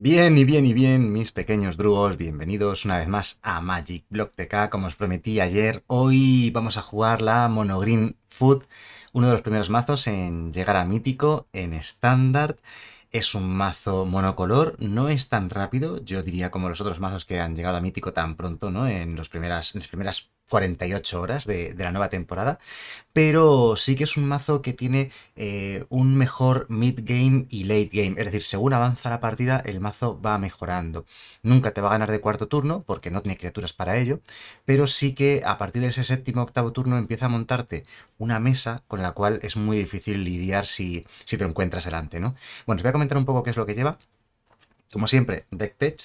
Bien y bien y bien, mis pequeños drugos, bienvenidos una vez más a Magic Block TK. Como os prometí ayer, hoy vamos a jugar la Monogreen Food, uno de los primeros mazos en llegar a mítico en estándar. Es un mazo monocolor, no es tan rápido, yo diría como los otros mazos que han llegado a mítico tan pronto, ¿no? En, los primeras, en las primeras 48 horas de, la nueva temporada, pero sí que es un mazo que tiene eh, un mejor mid-game y late-game, es decir, según avanza la partida el mazo va mejorando. Nunca te va a ganar de cuarto turno porque no tiene criaturas para ello, pero sí que a partir de ese séptimo octavo turno empieza a montarte una mesa con la cual es muy difícil lidiar si, te encuentras delante, ¿no? Bueno, os voy a comentar un poco qué es lo que lleva. Como siempre, deck tech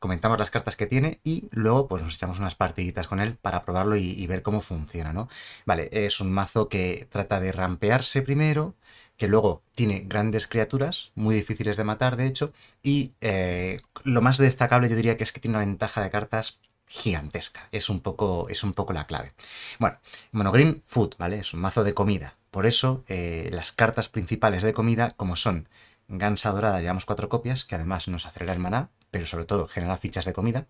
comentamos las cartas que tiene y luego pues nos echamos unas partiditas con él para probarlo y, ver cómo funciona, ¿no? Vale, es un mazo que trata de rampearse primero, que luego tiene grandes criaturas, muy difíciles de matar, de hecho, y eh, lo más destacable yo diría que es que tiene una ventaja de cartas gigantesca. Es un poco, es un poco la clave. Bueno, Monogreen Food, ¿vale? Es un mazo de comida. Por eso, eh, las cartas principales de comida, como son gansa dorada llevamos cuatro copias, que además nos acelera el maná, pero sobre todo genera fichas de comida.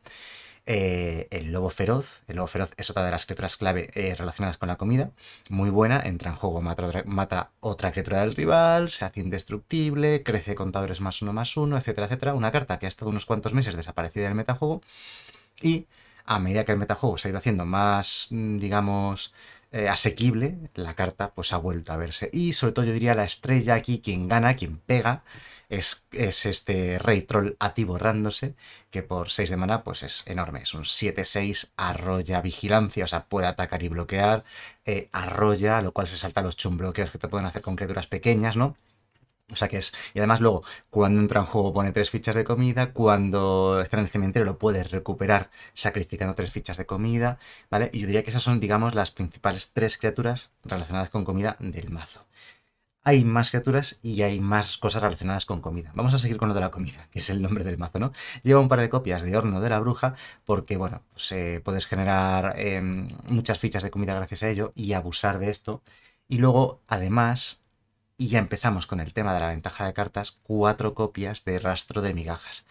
Eh, el lobo feroz, el lobo feroz es otra de las criaturas clave eh, relacionadas con la comida, muy buena, entra en juego, mata otra, mata otra criatura del rival, se hace indestructible, crece contadores más uno más uno, etcétera, etcétera. Una carta que ha estado unos cuantos meses desaparecida del metajuego y a medida que el metajuego se ha ido haciendo más, mm, digamos, eh, asequible, la carta pues ha vuelto a verse. Y sobre todo yo diría la estrella aquí, quien gana, quien pega, es, este rey troll atiborrándose, que por 6 de mana pues es enorme, es un 7-6, arrolla vigilancia, o sea, puede atacar y bloquear, eh, arrolla, lo cual se salta los chumbloqueos que te pueden hacer con criaturas pequeñas, ¿no? O sea que es. Y además, luego, cuando entra un juego pone tres fichas de comida, cuando está en el cementerio lo puedes recuperar sacrificando tres fichas de comida, ¿vale? Y yo diría que esas son, digamos, las principales tres criaturas relacionadas con comida del mazo. Hay más criaturas y hay más cosas relacionadas con comida. Vamos a seguir con lo de la comida, que es el nombre del mazo, ¿no? Lleva un par de copias de horno de la bruja, porque, bueno, se pues, eh, puedes generar eh, muchas fichas de comida gracias a ello y abusar de esto. Y luego, además, y ya empezamos con el tema de la ventaja de cartas, cuatro copias de rastro de migajas.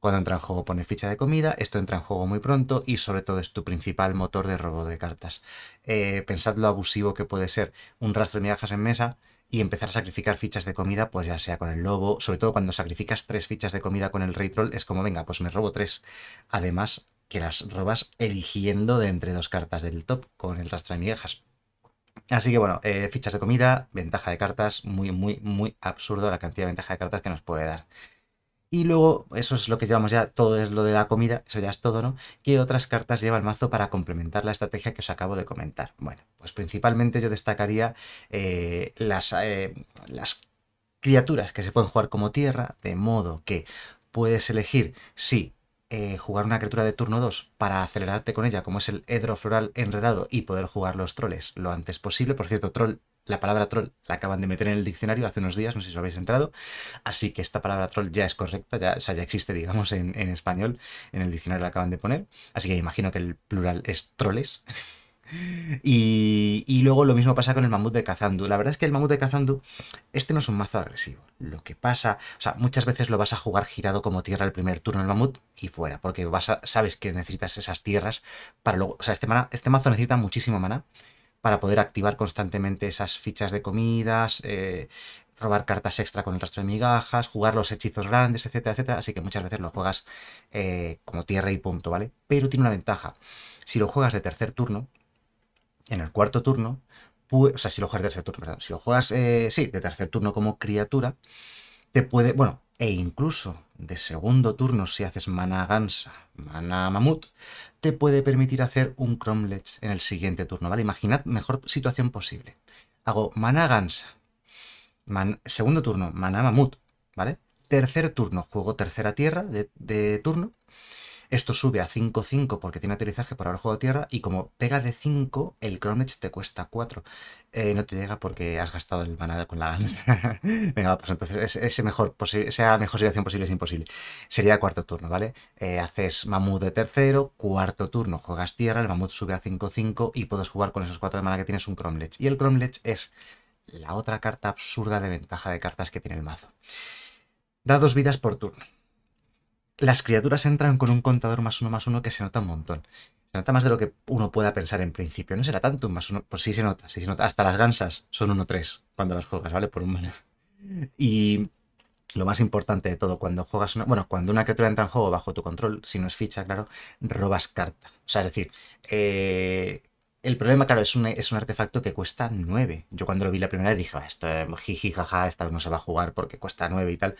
Cuando entra en juego pone ficha de comida, esto entra en juego muy pronto y sobre todo es tu principal motor de robo de cartas. Eh, pensad lo abusivo que puede ser un rastro de migajas en mesa y empezar a sacrificar fichas de comida, pues ya sea con el lobo, sobre todo cuando sacrificas tres fichas de comida con el rey troll, es como, venga, pues me robo tres. Además, que las robas eligiendo de entre dos cartas del top con el rastro de migajas. Así que bueno, eh, fichas de comida, ventaja de cartas, muy, muy, muy absurdo la cantidad de ventaja de cartas que nos puede dar. Y luego, eso es lo que llevamos ya, todo es lo de la comida, eso ya es todo, ¿no? ¿Qué otras cartas lleva el mazo para complementar la estrategia que os acabo de comentar? Bueno, pues principalmente yo destacaría eh, las, eh, las criaturas que se pueden jugar como tierra, de modo que puedes elegir si eh, jugar una criatura de turno 2 para acelerarte con ella, como es el Edro Floral Enredado, y poder jugar los troles lo antes posible. Por cierto, troll, la palabra troll la acaban de meter en el diccionario hace unos días, no sé si lo habéis entrado, así que esta palabra troll ya es correcta, ya, o sea, ya existe, digamos, en, en español, en el diccionario la acaban de poner, así que imagino que el plural es troles. Y, luego lo mismo pasa con el mamut de Kazandu. La verdad es que el mamut de Kazandu, este no es un mazo agresivo. Lo que pasa, o sea, muchas veces lo vas a jugar girado como tierra el primer turno el mamut y fuera, porque vas sabes que necesitas esas tierras para luego. O sea, este, este mazo necesita muchísimo mana para poder activar constantemente esas fichas de comidas, eh, robar cartas extra con el rastro de migajas, jugar los hechizos grandes, etcétera, etcétera. Así que muchas veces lo juegas eh, como tierra y punto, ¿vale? Pero tiene una ventaja. Si lo juegas de tercer turno, en el cuarto turno, o sea, si lo juegas de tercer turno, perdón, si lo juegas, eh, sí, de tercer turno como criatura, te puede, bueno, e incluso de segundo turno, si haces mana gansa, mana mamut, te puede permitir hacer un cromlech en el siguiente turno, ¿vale? Imaginad mejor situación posible. Hago mana gansa, segundo turno, mana mamut, ¿vale? Tercer turno, juego tercera tierra de, de turno, esto sube a 5-5 porque tiene aterrizaje por juego de tierra y como pega de 5, el cromletch te cuesta 4. Eh, no te llega porque has gastado el manada con la Gans. Venga, pues entonces ese mejor esa mejor situación posible es imposible. Sería cuarto turno, ¿vale? Eh, haces mamut de tercero, cuarto turno juegas tierra, el mamut sube a 5-5 y puedes jugar con esos 4 de mana que tienes un Cromlech. Y el Cromlech es la otra carta absurda de ventaja de cartas que tiene el mazo. Da dos vidas por turno las criaturas entran con un contador más uno más uno que se nota un montón. Se nota más de lo que uno pueda pensar en principio. No será tanto un más uno. Pues sí se nota, se nota. Hasta las gansas son uno tres cuando las juegas, ¿vale? Por un menú. Y lo más importante de todo, cuando juegas una. Bueno, cuando una criatura entra en juego bajo tu control, si no es ficha, claro, robas carta. O sea, es decir, eh, el problema, claro, es un, es un artefacto que cuesta 9. Yo cuando lo vi la primera vez dije, ah, esto es eh, jiji, jaja, esta no se va a jugar porque cuesta 9 y tal.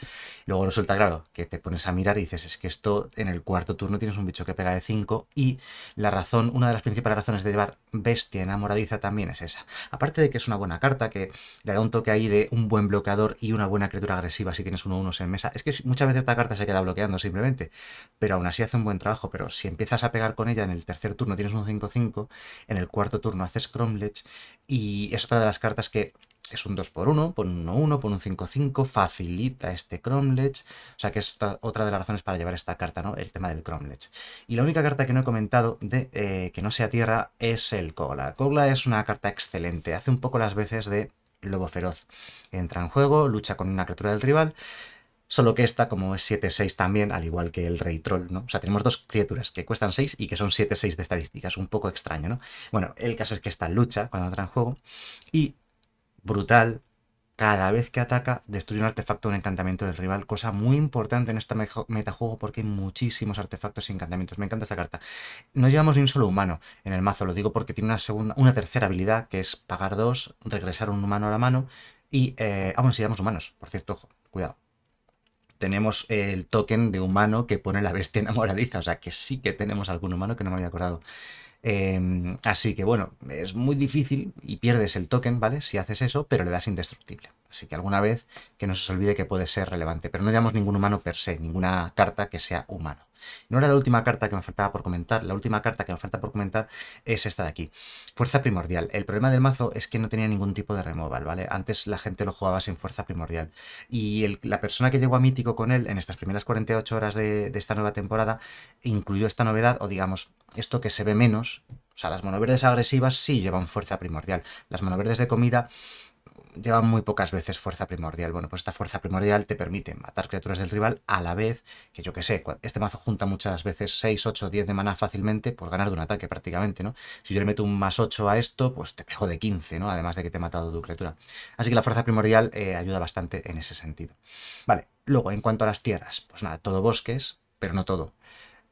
Luego resulta, claro, que te pones a mirar y dices, es que esto en el cuarto turno tienes un bicho que pega de 5 y la razón, una de las principales razones de llevar bestia enamoradiza también es esa. Aparte de que es una buena carta, que le da un toque ahí de un buen bloqueador y una buena criatura agresiva si tienes uno unos en mesa. Es que muchas veces esta carta se queda bloqueando simplemente, pero aún así hace un buen trabajo. Pero si empiezas a pegar con ella en el tercer turno tienes un 5-5, en el cuarto turno haces Cromlech y es otra de las cartas que es un 2x1, pon un 1-1, pon un 5-5, facilita este Cromlech. O sea que es otra de las razones para llevar esta carta, ¿no? El tema del Cromlech. Y la única carta que no he comentado de eh, que no sea tierra es el Kogla. Kogla es una carta excelente, hace un poco las veces de Lobo Feroz. Entra en juego, lucha con una criatura del rival, Solo que esta, como es 7-6 también, al igual que el Rey Troll, ¿no? O sea, tenemos dos criaturas que cuestan 6 y que son 7-6 de estadísticas. Un poco extraño, ¿no? Bueno, el caso es que esta lucha cuando entra en juego. Y, brutal, cada vez que ataca, destruye un artefacto o un encantamiento del rival. Cosa muy importante en este metajuego porque hay muchísimos artefactos y encantamientos. Me encanta esta carta. No llevamos ni un solo humano en el mazo, lo digo porque tiene una, segunda, una tercera habilidad que es pagar dos, regresar un humano a la mano. Y, eh, ah, bueno, si llevamos humanos, por cierto, ojo, cuidado tenemos el token de humano que pone la bestia enamoradiza, o sea que sí que tenemos algún humano que no me había acordado. Em, así que bueno, es muy difícil y pierdes el token, ¿vale? Si haces eso, pero le das indestructible. Así que alguna vez que no se os olvide que puede ser relevante, pero no llevamos ningún humano per se, ninguna carta que sea humano. No era la última carta que me faltaba por comentar, la última carta que me falta por comentar es esta de aquí. Fuerza primordial. El problema del mazo es que no tenía ningún tipo de removal, ¿vale? Antes la gente lo jugaba sin fuerza primordial. Y la persona que llegó a Mítico con él en estas primeras 48 horas de, de esta nueva temporada incluyó esta novedad, o digamos, esto que se ve menos. O sea, las monoverdes agresivas sí llevan fuerza primordial. Las monoverdes de comida lleva muy pocas veces fuerza primordial. Bueno, pues esta fuerza primordial te permite matar criaturas del rival a la vez que yo que sé, este mazo junta muchas veces 6, 8, 10 de maná fácilmente, por pues ganar de un ataque prácticamente, ¿no? Si yo le meto un más 8 a esto, pues te pejo de 15, ¿no? Además de que te he matado tu criatura. Así que la fuerza primordial eh, ayuda bastante en ese sentido. Vale, luego en cuanto a las tierras, pues nada, todo bosques, pero no todo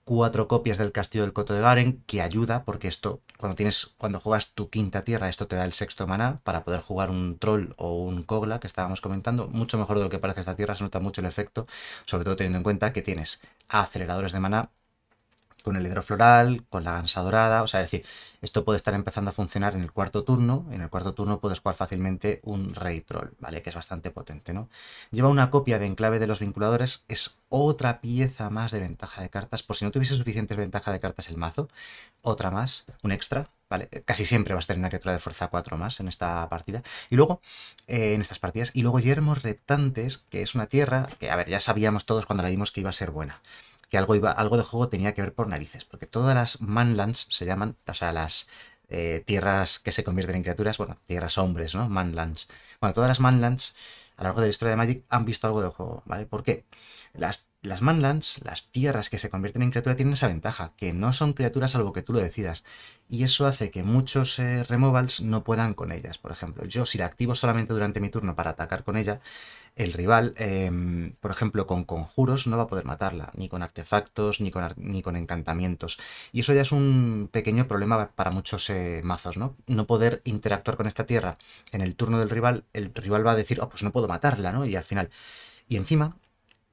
cuatro copias del castillo del Coto de Baren que ayuda, porque esto, cuando tienes, cuando juegas tu quinta tierra, esto te da el sexto maná para poder jugar un troll o un kogla, que estábamos comentando. Mucho mejor de lo que parece esta tierra, se nota mucho el efecto, sobre todo teniendo en cuenta que tienes aceleradores de maná con el hidrofloral, con la gansa dorada, o sea, es decir, esto puede estar empezando a funcionar en el cuarto turno, en el cuarto turno puedes jugar fácilmente un rey troll, ¿vale? Que es bastante potente, ¿no? Lleva una copia de enclave de los vinculadores, es otra pieza más de ventaja de cartas, por si no tuviese suficientes ventaja de cartas el mazo, otra más, un extra, ¿vale? Casi siempre vas a tener una criatura de fuerza 4 más en esta partida. Y luego, eh, en estas partidas, y luego Yermos Reptantes, que es una tierra que, a ver, ya sabíamos todos cuando la vimos que iba a ser buena algo, iba, algo de juego tenía que ver por narices, porque todas las manlands se llaman, o sea, las eh, tierras que se convierten en criaturas, bueno, tierras hombres, ¿no? Manlands. Bueno, todas las manlands a lo largo de la historia de Magic han visto algo de juego, ¿vale? ¿Por qué? Las las Manlands, las tierras que se convierten en criatura, tienen esa ventaja, que no son criaturas salvo que tú lo decidas. Y eso hace que muchos eh, removals no puedan con ellas. Por ejemplo, yo si la activo solamente durante mi turno para atacar con ella, el rival, em, por ejemplo, con conjuros no va a poder matarla, ni con artefactos, ni con, encantamientos. Y eso ya es un pequeño problema para muchos eh, mazos, ¿no? No poder interactuar con esta tierra en el turno del rival, el rival va a decir, oh, pues no puedo matarla, ¿no? Y al final... Y encima,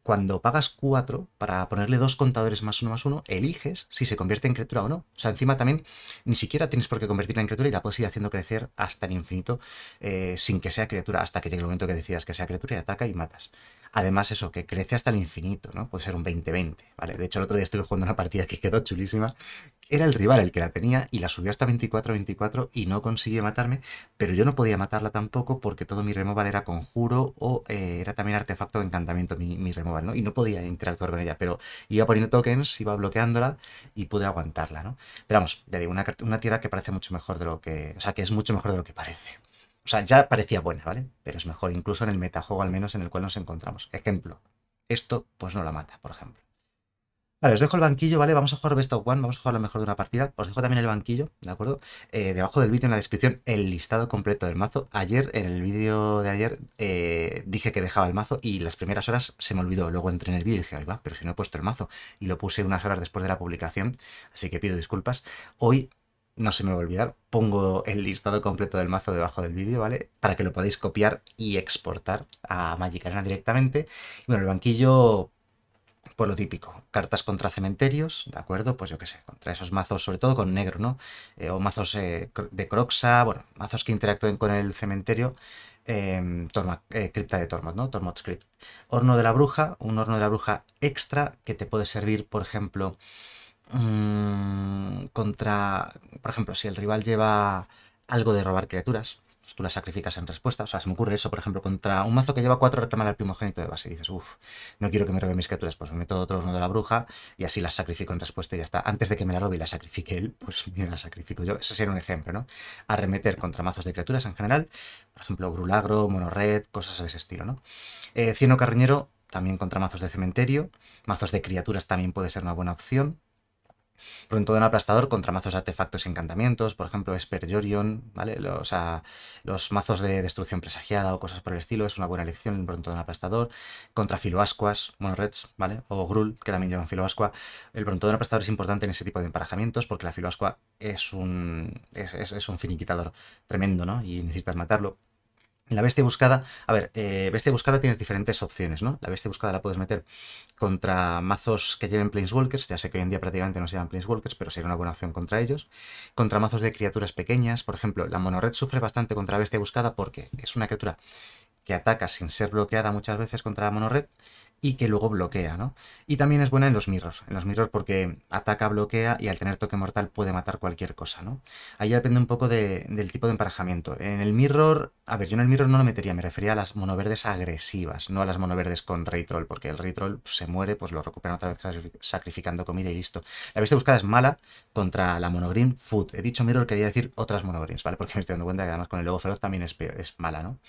cuando pagas 4 para ponerle dos contadores más uno más uno, eliges si se convierte en criatura o no. O sea, encima también ni siquiera tienes por qué convertirla en criatura y la puedes ir haciendo crecer hasta el infinito eh, sin que sea criatura, hasta que llegue el momento que decidas que sea criatura y ataca y matas. Además, eso, que crece hasta el infinito, ¿no? Puede ser un 20-20, ¿vale? De hecho, el otro día estuve jugando una partida que quedó chulísima, era el rival el que la tenía y la subió hasta 24-24 y no consiguió matarme, pero yo no podía matarla tampoco porque todo mi removal era conjuro o eh, era también artefacto de encantamiento mi, mi removal, ¿no? Y no podía interactuar con ella, pero iba poniendo tokens, iba bloqueándola y pude aguantarla, ¿no? Pero vamos, ya digo, una, una tierra que parece mucho mejor de lo que... O sea, que es mucho mejor de lo que parece. O sea, ya parecía buena, ¿vale? Pero es mejor incluso en el metajuego al menos en el cual nos encontramos. Ejemplo, esto pues no la mata, por ejemplo. Vale, os dejo el banquillo, ¿vale? Vamos a jugar Best of One, vamos a jugar lo mejor de una partida. Os dejo también el banquillo, ¿de acuerdo? Eh, debajo del vídeo en la descripción el listado completo del mazo. Ayer, en el vídeo de ayer, eh, dije que dejaba el mazo y las primeras horas se me olvidó. Luego entré en el vídeo y dije, ahí va, pero si no he puesto el mazo. Y lo puse unas horas después de la publicación, así que pido disculpas. Hoy no se me va a olvidar, pongo el listado completo del mazo debajo del vídeo, ¿vale? Para que lo podáis copiar y exportar a Magic Arena directamente. Y bueno, el banquillo lo típico, cartas contra cementerios, ¿de acuerdo? Pues yo qué sé, contra esos mazos, sobre todo con negro, ¿no? Eh, o mazos eh, de Croxa, bueno, mazos que interactúen con el cementerio, em, eh, cripta de Tormod, ¿no? Tormod Script. Horno de la Bruja, un horno de la Bruja extra que te puede servir, por ejemplo, mm, contra, por ejemplo, si el rival lleva algo de robar criaturas, pues, tú la sacrificas en respuesta. O sea, se me ocurre eso, por ejemplo, contra un mazo que lleva cuatro reclamar al primogénito de base. Y dices, uff, no quiero que me robe mis criaturas, pues me meto otro uno de la bruja y así las sacrifico en respuesta y ya está. Antes de que me la robe y la sacrifique él, pues yo la sacrifico yo. Ese sería un ejemplo, ¿no? Arremeter contra mazos de criaturas en general, por ejemplo, Grulagro, Monorred, cosas de ese estilo, ¿no? Eh, Cieno carriñero, también contra mazos de cementerio, mazos de criaturas también puede ser una buena opción, un aplastador contra mazos artefactos y encantamientos, por ejemplo, Jorion, ¿vale? Los, los mazos de destrucción presagiada o cosas por el estilo, es una buena elección el un aplastador. Contra filoascuas, monoreds, ¿vale? O Grul, que también llevan filoascua. El un aplastador es importante en ese tipo de emparejamientos porque la filoascua es un, es, es un finiquitador tremendo, ¿no? Y necesitas matarlo. La bestia buscada, a ver, eh, bestia buscada tienes diferentes opciones, ¿no? La bestia buscada la puedes meter contra mazos que lleven Planeswalkers, ya sé que hoy en día prácticamente no se llevan Planeswalkers, pero sería una buena opción contra ellos. Contra mazos de criaturas pequeñas, por ejemplo, la monored sufre bastante contra la bestia buscada porque es una criatura que ataca sin ser bloqueada muchas veces contra la monored y que luego bloquea, ¿no? Y también es buena en los mirrors, en los mirrors porque ataca, bloquea y al tener toque mortal puede matar cualquier cosa, ¿no? Ahí depende un poco del tipo de emparejamiento. En el mirror, a ver, yo en el mirror no lo metería, me refería a las monoverdes agresivas, no a las monoverdes con rey Troll, porque el rey Troll se muere, pues lo recuperan otra vez sacrificando comida y listo. La bestia buscada es mala contra la monogreen food. He dicho mirror, quería decir otras monogreens, ¿vale? Porque me estoy dando cuenta que además con el logo feroz también es, mala, ¿no?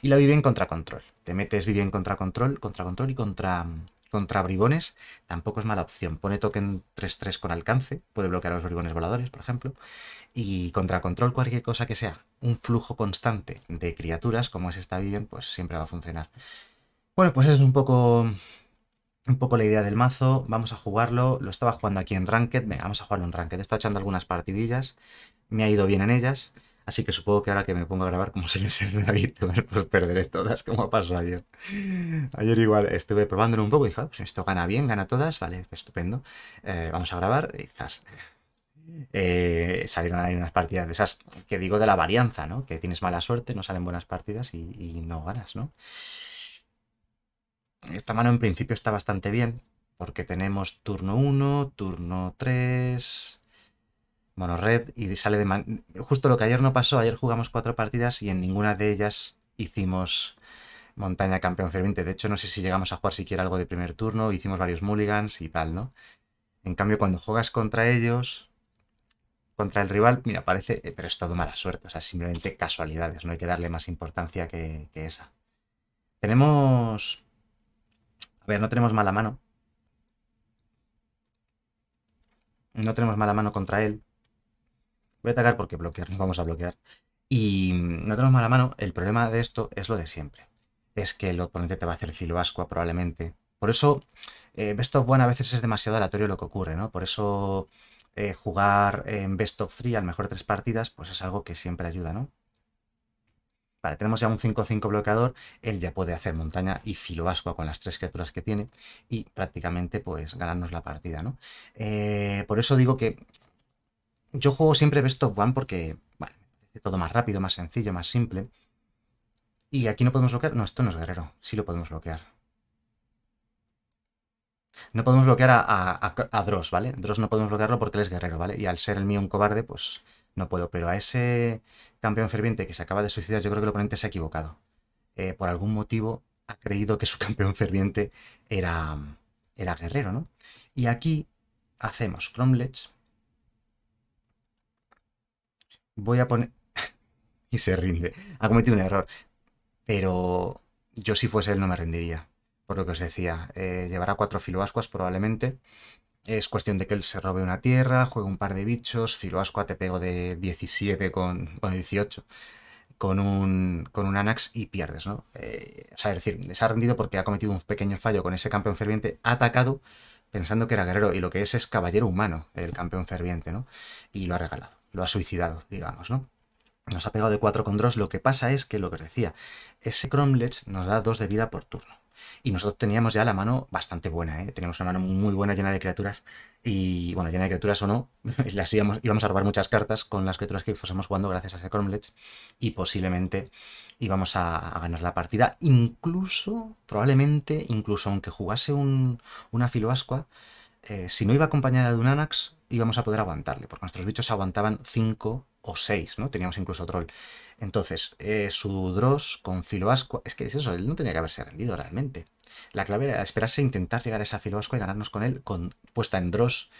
Y la bien contra control te metes Vivien contra control, contra control y contra, contra bribones, tampoco es mala opción. Pone token 3-3 con alcance, puede bloquear a los bribones voladores, por ejemplo. Y contra control, cualquier cosa que sea un flujo constante de criaturas, como es esta Vivien, pues siempre va a funcionar. Bueno, pues es un poco, un poco la idea del mazo. Vamos a jugarlo. Lo estaba jugando aquí en Ranked. Venga, vamos a jugarlo en Ranked. He estado echando algunas partidillas. Me ha ido bien en ellas. Así que supongo que ahora que me pongo a grabar, como suele ser habitual, pues perderé todas, como pasó ayer. Ayer igual estuve probándolo un poco y dije, ah, pues esto gana bien, gana todas, vale, estupendo. Eh, vamos a grabar quizás eh, salieron ahí unas partidas de esas que digo de la varianza, ¿no? Que tienes mala suerte, no salen buenas partidas y, y no ganas, ¿no? Esta mano en principio está bastante bien, porque tenemos turno 1, turno 3, monored y sale de... Justo lo que ayer no pasó, ayer jugamos cuatro partidas y en ninguna de ellas hicimos montaña campeón ferviente. De hecho, no sé si llegamos a jugar siquiera algo de primer turno, hicimos varios mulligans y tal, ¿no? En cambio, cuando juegas contra ellos, contra el rival, mira, parece, eh, pero es todo mala suerte, o sea, simplemente casualidades, no hay que darle más importancia que esa. Tenemos... A ver, no tenemos mala mano. No tenemos mala mano contra él. Voy a atacar porque bloquear, nos vamos a bloquear. Y mm, no tenemos mala mano, el problema de esto es lo de siempre. Es que el oponente te va a hacer filo ascua probablemente. Por eso, eh, Best of One a veces es demasiado aleatorio lo que ocurre, ¿no? Por eso eh, jugar en Best of 3 al mejor tres partidas, pues es algo que siempre ayuda, ¿no? Vale, tenemos ya un 5-5 bloqueador, él ya puede hacer montaña y filo ascua con las tres criaturas que tiene y prácticamente pues ganarnos la partida, ¿no? Eh, por eso digo que yo juego siempre Best of One porque, es todo más rápido, más sencillo, más simple. Y aquí no podemos bloquear. No, esto no es guerrero. Sí lo podemos bloquear. No podemos bloquear a, a, Dross, ¿vale? Dross no podemos bloquearlo porque él es guerrero, ¿vale? Y al ser el mío un cobarde, pues no puedo. Pero a ese campeón ferviente que se acaba de suicidar, yo creo que el oponente se ha equivocado. Eh, por algún motivo ha creído que su campeón ferviente era, era guerrero, ¿no? Y aquí hacemos Cromlech voy a poner... y se rinde. Ha cometido un error. Pero yo si fuese él no me rendiría. Por lo que os decía, eh, llevará cuatro filoascuas probablemente. Es cuestión de que él se robe una tierra, juegue un par de bichos. Filoascua te pego de 17 con... 18 con un, con un Anax y pierdes, ¿no? Eh, o sea, es decir, se ha rendido porque ha cometido un pequeño fallo con ese campeón ferviente, ha atacado pensando que era guerrero y lo que es es caballero humano, el campeón ferviente, ¿no? Y lo ha regalado lo ha suicidado, digamos, ¿no? Nos ha pegado de 4 con Dross. Lo que pasa es que, lo que os decía, ese Cromlech nos da 2 de vida por turno. Y nosotros teníamos ya la mano bastante buena, ¿eh? Teníamos una mano muy buena llena de criaturas. Y bueno, llena de criaturas o no, íbamos, íbamos a robar muchas cartas con las criaturas que fuésemos jugando gracias a ese Cromlech. Y posiblemente íbamos a, ganar la partida. Incluso, probablemente, incluso aunque jugase una filoascua, eh, si no iba acompañada de un Anax, íbamos a poder aguantarle, porque nuestros bichos aguantaban 5 o 6, ¿no? Teníamos incluso troll. Entonces, eh, su Dross con filoasco es que es eso, él no tenía que haberse rendido realmente. La clave era esperarse intentar llegar a esa filoasco y ganarnos con él, con, puesta en Dross.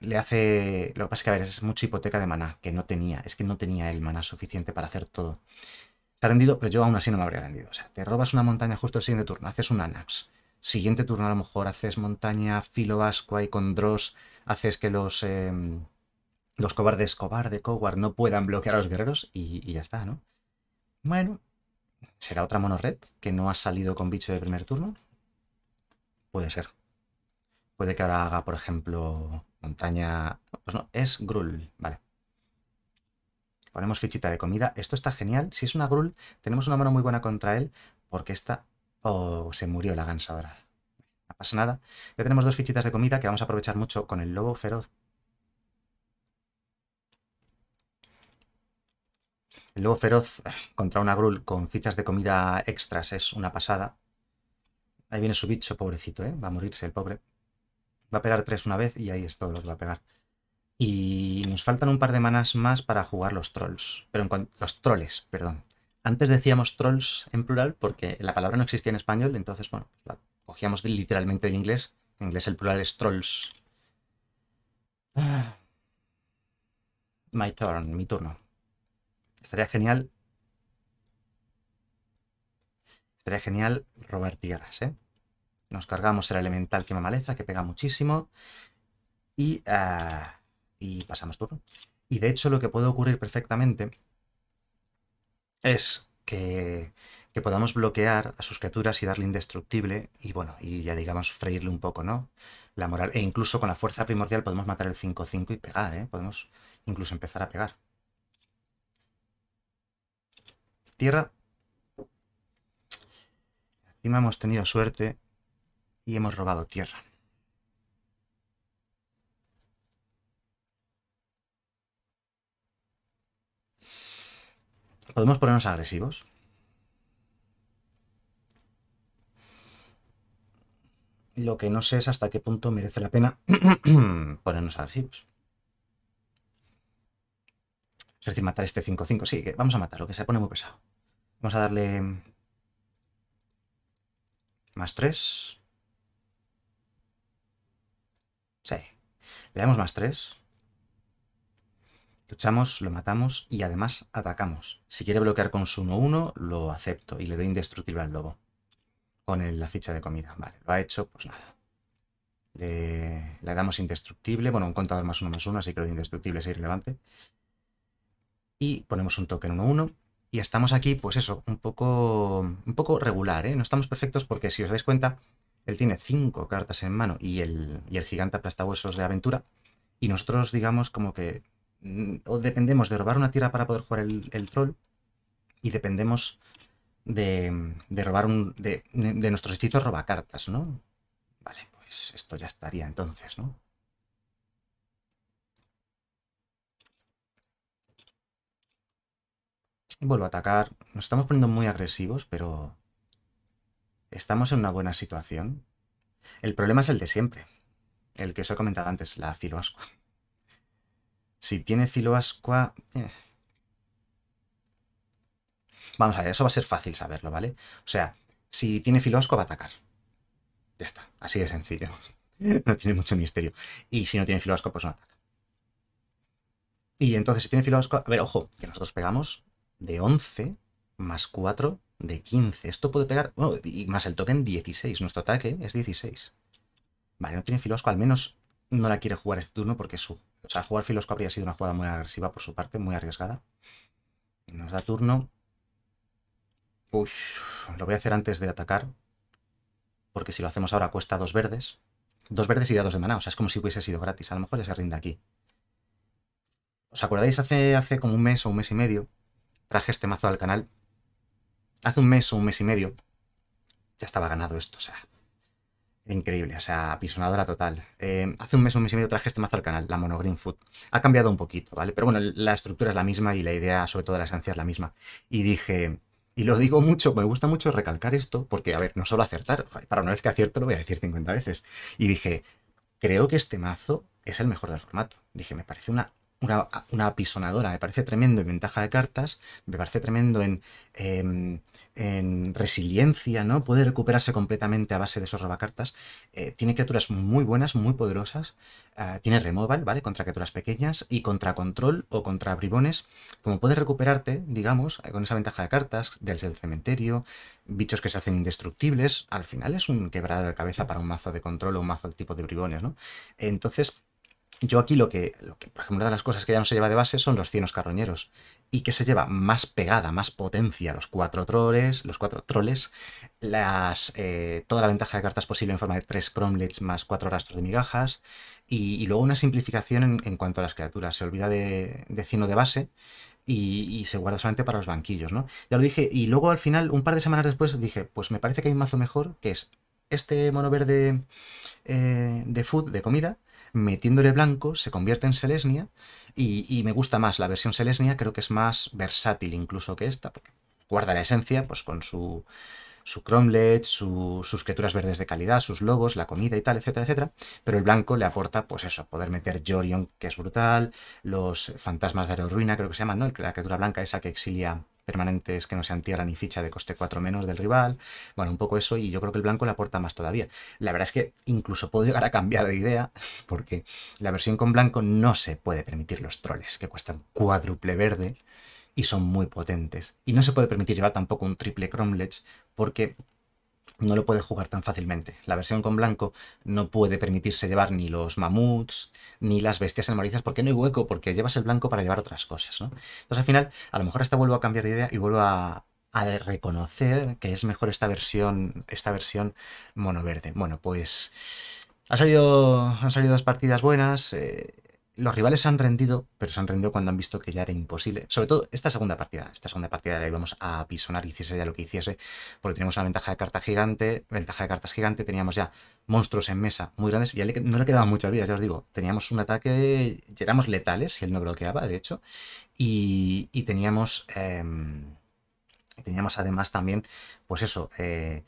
Le hace. Lo que pasa es que, a ver, es mucha hipoteca de maná, que no tenía, es que no tenía el maná suficiente para hacer todo. Se ha rendido, pero yo aún así no me habría rendido. O sea, te robas una montaña justo el siguiente turno, haces un Anax siguiente turno a lo mejor haces montaña filo vasco y con Dross haces que los, em, los cobardes cobarde, coward no puedan bloquear a los guerreros y, ya está, ¿no? Bueno, ¿será otra mono red que no ha salido con bicho de primer turno? Puede ser. Puede que ahora haga, por ejemplo, montaña... Pues no, es Grul, vale. Ponemos fichita de comida. Esto está genial. Si es una Grul, tenemos una mano muy buena contra él, porque esta Oh, se murió la ahora. No pasa nada. Ya tenemos dos fichitas de comida que vamos a aprovechar mucho con el lobo feroz. El lobo feroz eh, contra una grul con fichas de comida extras es una pasada. Ahí viene su bicho, pobrecito, ¿eh? Va a morirse el pobre. Va a pegar tres una vez y ahí es todo lo que va a pegar. Y nos faltan un par de manas más para jugar los trolls. Pero en cuanto... Los troles, perdón. Antes decíamos trolls en plural porque la palabra no existía en español, entonces, bueno, pues la cogíamos literalmente del inglés. En inglés el plural es trolls. My turn, mi turno. Estaría genial. Estaría genial robar tierras, ¿eh? Nos cargamos el elemental que me maleza, que pega muchísimo. Y, ah, y pasamos turno. Y de hecho lo que puede ocurrir perfectamente es que, podamos bloquear a sus criaturas y darle indestructible y bueno, y ya digamos freírle un poco, ¿no? La moral, e incluso con la fuerza primordial podemos matar el 5-5 y pegar, ¿eh? Podemos incluso empezar a pegar. Tierra. Encima hemos tenido suerte y hemos robado tierra. ¿Podemos ponernos agresivos? Lo que no sé es hasta qué punto merece la pena ponernos agresivos. Es decir, matar este 5-5. Sí, vamos a matarlo, que se pone muy pesado. Vamos a darle... Más 3. Sí. Le damos más 3. Luchamos, lo matamos y además atacamos. Si quiere bloquear con su 1-1, lo acepto y le doy indestructible al lobo. Con la ficha de comida. Vale, lo ha hecho, pues nada. Le, le damos indestructible. Bueno, un contador más uno más uno, así que lo indestructible es irrelevante. Y ponemos un token 1-1. Y estamos aquí, pues eso, un poco, un poco regular, ¿eh? No estamos perfectos porque si os dais cuenta, él tiene 5 cartas en mano y el, y el gigante huesos de aventura. Y nosotros, digamos, como que o dependemos de robar una tira para poder jugar el, troll y dependemos de, robar un, de, de, nuestros hechizos roba cartas, ¿no? Vale, pues esto ya estaría entonces, ¿no? Vuelvo a atacar. Nos estamos poniendo muy agresivos, pero estamos en una buena situación. El problema es el de siempre, el que os he comentado antes, la filoasco si tiene filoascua... Eh. Vamos a ver, eso va a ser fácil saberlo, ¿vale? O sea, si tiene filoascua va a atacar. Ya está, así de sencillo. no tiene mucho misterio. Y si no tiene filoasco pues no ataca. Y entonces si tiene filoasco A ver, ojo, que nosotros pegamos de 11 más 4 de 15. Esto puede pegar... Bueno, y más el token 16. Nuestro ataque es 16. Vale, no tiene filoasco, al menos no la quiere jugar este turno porque su o sea, jugar Filosco habría sido una jugada muy agresiva por su parte, muy arriesgada. Nos da turno. Uy, lo voy a hacer antes de atacar. Porque si lo hacemos ahora cuesta dos verdes. Dos verdes y dos de maná. O sea, es como si hubiese sido gratis. A lo mejor ya se rinde aquí. ¿Os acordáis hace, hace como un mes o un mes y medio? Traje este mazo al canal. Hace un mes o un mes y medio ya estaba ganado esto. O sea, Increíble, o sea, apisonadora total. Eh, hace un mes, un mes y medio traje este mazo al canal, la Mono Green Food. Ha cambiado un poquito, ¿vale? Pero bueno, la estructura es la misma y la idea, sobre todo la esencia, es la misma. Y dije, y lo digo mucho, me gusta mucho recalcar esto, porque, a ver, no solo acertar, para una vez que acierto lo voy a decir 50 veces. Y dije, creo que este mazo es el mejor del formato. Dije, me parece una una, apisonadora. Me parece tremendo en ventaja de cartas, me parece tremendo en, em, resiliencia, ¿no? Puede recuperarse completamente a base de esos robacartas. Eh, tiene criaturas muy buenas, muy poderosas. Eh, tiene removal, ¿vale? Contra criaturas pequeñas y contra control o contra bribones. Como puedes recuperarte, digamos, eh, con esa ventaja de cartas, desde el cementerio, bichos que se hacen indestructibles, al final es un quebradero de cabeza para un mazo de control o un mazo tipo de bribones, ¿no? Entonces, yo aquí lo que, lo que, por ejemplo, una de las cosas que ya no se lleva de base son los cienos carroñeros. Y que se lleva más pegada, más potencia, los cuatro troles, los cuatro troles, las, eh, toda la ventaja de cartas posible en forma de tres cromlets más cuatro rastros de migajas. Y, luego una simplificación en, cuanto a las criaturas. Se olvida de, de cieno de base. Y, se guarda solamente para los banquillos, ¿no? Ya lo dije, y luego al final, un par de semanas después, dije, pues me parece que hay un mazo mejor, que es este mono verde eh, de food, de comida, metiéndole blanco, se convierte en Selesnia y, me gusta más la versión Selesnia, creo que es más versátil incluso que esta, porque guarda la esencia, pues con su, su cromlet, sus criaturas verdes de calidad, sus lobos, la comida y tal, etcétera, etcétera, pero el blanco le aporta, pues eso, poder meter Jorion, que es brutal, los fantasmas de Ruina, creo que se llaman, ¿no? La criatura blanca esa que exilia permanentes que no sean tierra ni ficha de coste 4 menos del rival. Bueno, un poco eso y yo creo que el blanco la aporta más todavía. La verdad es que incluso puedo llegar a cambiar de idea porque la versión con blanco no se puede permitir los troles que cuestan cuádruple verde y son muy potentes. Y no se puede permitir llevar tampoco un triple cromlech porque no lo puede jugar tan fácilmente. La versión con blanco no puede permitirse llevar ni los mamuts, ni las bestias enamorizas. porque no hay hueco, porque llevas el blanco para llevar otras cosas, ¿no? Entonces al final, a lo mejor hasta vuelvo a cambiar de idea y vuelvo a, reconocer que es mejor esta versión, esta versión mono verde. Bueno, pues... Han salido, han salido dos partidas buenas. Eh, los rivales se han rendido, pero se han rendido cuando han visto que ya era imposible. Sobre todo esta segunda partida. Esta segunda partida la íbamos a pisonar, hiciese ya lo que hiciese, porque teníamos una ventaja de carta gigante, ventaja de cartas gigante, teníamos ya monstruos en mesa muy grandes, y ya no le quedaban muchas vidas, ya os digo. Teníamos un ataque, éramos letales, si él no bloqueaba, de hecho, y, teníamos... Em, teníamos además también, pues eso, eh,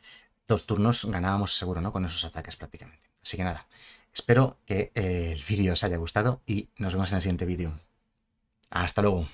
dos turnos ganábamos seguro, ¿no? Con esos ataques prácticamente. Así que nada, Espero que eh, el vídeo os haya gustado y nos vemos en el siguiente vídeo. Hasta luego.